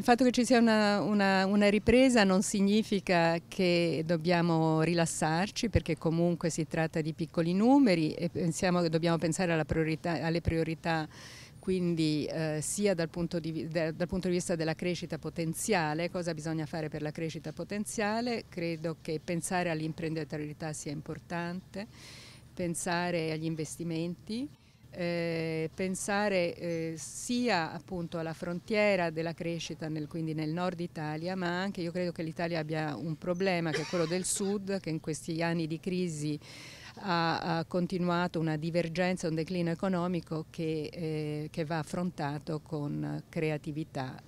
Il fatto che ci sia una, una, una, ripresa non significa che dobbiamo rilassarci perché comunque si tratta di piccoli numeri e pensiamo che dobbiamo pensare priorità, alle priorità quindi eh, sia dal punto, di, dal punto, di, vista della crescita potenziale, cosa bisogna fare per la crescita potenziale, credo che pensare all'imprenditorialità sia importante, pensare agli investimenti eh, pensare eh, sia appunto alla frontiera della crescita, nel, quindi nel nord Italia, ma anche io credo che l'Italia abbia un problema che è quello del sud, che in questi anni di crisi ha, ha continuato una divergenza, un declino economico che, eh, che va affrontato con creatività